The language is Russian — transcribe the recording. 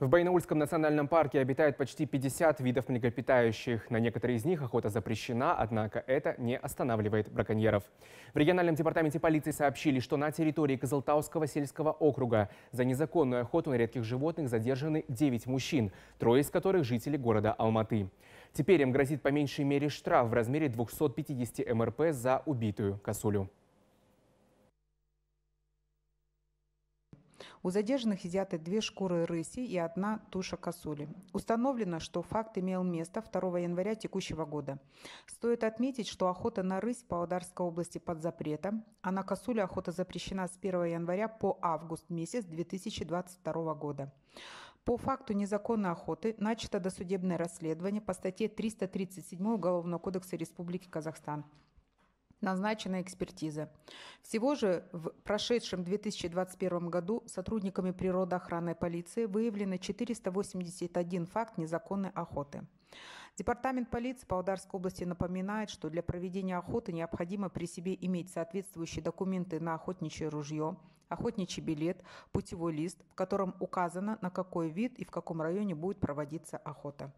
В Байнаульском национальном парке обитает почти 50 видов млекопитающих. На некоторые из них охота запрещена, однако это не останавливает браконьеров. В региональном департаменте полиции сообщили, что на территории Казалтауского сельского округа за незаконную охоту на редких животных задержаны 9 мужчин, трое из которых жители города Алматы. Теперь им грозит по меньшей мере штраф в размере 250 МРП за убитую косулю. У задержанных изъяты две шкуры рыси и одна туша косули. Установлено, что факт имел место 2 января текущего года. Стоит отметить, что охота на рысь по Павлодарской области под запретом, а на косулю охота запрещена с 1 января по август месяц 2022 года. По факту незаконной охоты начато досудебное расследование по статье 337 Уголовного кодекса Республики Казахстан назначена экспертиза. Всего же в прошедшем 2021 году сотрудниками природоохранной полиции выявлено 481 факт незаконной охоты. Департамент полиции Павлодарской области напоминает, что для проведения охоты необходимо при себе иметь соответствующие документы на охотничье ружье, охотничий билет, путевой лист, в котором указано, на какой вид и в каком районе будет проводиться охота.